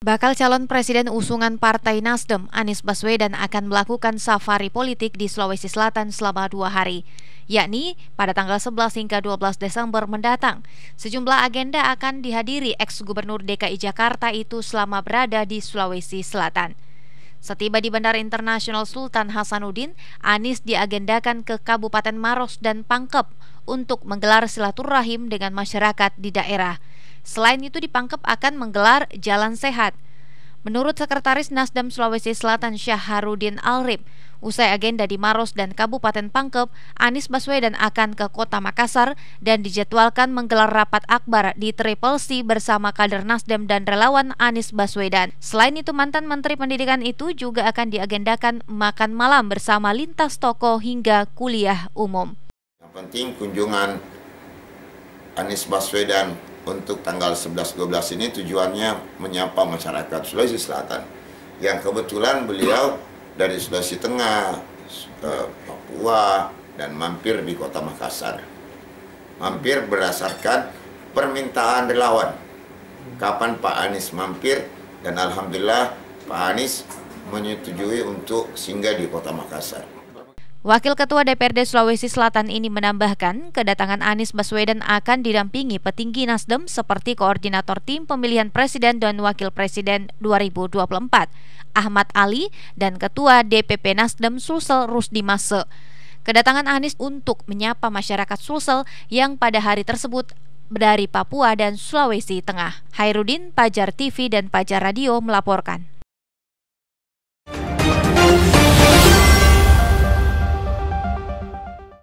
Bakal calon presiden usungan Partai Nasdem, Anies Baswedan akan melakukan safari politik di Sulawesi Selatan selama dua hari, yakni pada tanggal 11 hingga 12 Desember mendatang. Sejumlah agenda akan dihadiri ex-gubernur DKI Jakarta itu selama berada di Sulawesi Selatan. Setiba di Bandara Internasional Sultan Hasanuddin, Anies diagendakan ke Kabupaten Maros dan Pangkep untuk menggelar silaturahim dengan masyarakat di daerah. Selain itu, di Pangkep akan menggelar Jalan Sehat. Menurut Sekretaris Nasdem Sulawesi Selatan Syaharudin Alrib, usai agenda di Maros dan Kabupaten Pangkep, Anies Baswedan akan ke Kota Makassar dan dijadwalkan menggelar rapat akbar di Triple C bersama kader Nasdem dan relawan Anies Baswedan. Selain itu, mantan Menteri Pendidikan itu juga akan diagendakan makan malam bersama lintas toko hingga kuliah umum. Yang penting kunjungan Anies Baswedan untuk tanggal 11-12 ini tujuannya menyapa masyarakat Sulawesi Selatan yang kebetulan beliau dari Sulawesi Tengah, eh, Papua, dan mampir di kota Makassar. Mampir berdasarkan permintaan relawan. Kapan Pak Anies mampir dan Alhamdulillah Pak Anies menyetujui untuk singgah di kota Makassar. Wakil Ketua DPRD Sulawesi Selatan ini menambahkan, kedatangan Anies Baswedan akan didampingi petinggi Nasdem seperti Koordinator Tim Pemilihan Presiden dan Wakil Presiden 2024, Ahmad Ali, dan Ketua DPP Nasdem Sulsel Rusdi Mase. Kedatangan Anies untuk menyapa masyarakat Sulsel yang pada hari tersebut dari Papua dan Sulawesi Tengah. Hairudin, Pajar TV dan Pajar Radio melaporkan.